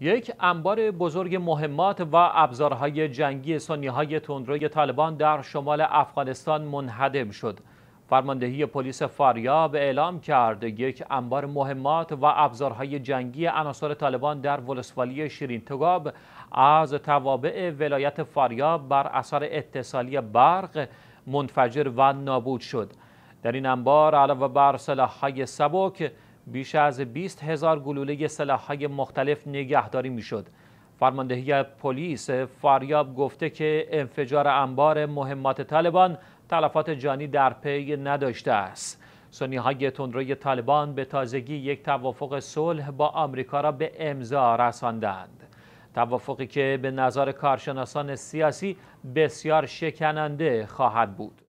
یک انبار بزرگ مهمات و ابزارهای جنگی سونیهای تندروی طالبان در شمال افغانستان منهدم شد. فرماندهی پلیس فاریاب اعلام کرد یک انبار مهمات و ابزارهای جنگی عناصر طالبان در ولسوالی شیرین تگاب از توابع ولایت فاریاب بر اثر اتصالی برق منفجر و نابود شد. در این انبار علاوه بر سلاح‌های سبک بیش از 20 هزار گلوله های مختلف نگهداری میشد. فرماندهی پلیس فاریاب گفته که انفجار انبار مهمات طالبان تلفات جانی در پی نداشته است. سنی های تندروی طالبان به تازگی یک توافق صلح با آمریکا را به امضا رساندند. توافقی که به نظر کارشناسان سیاسی بسیار شکننده خواهد بود.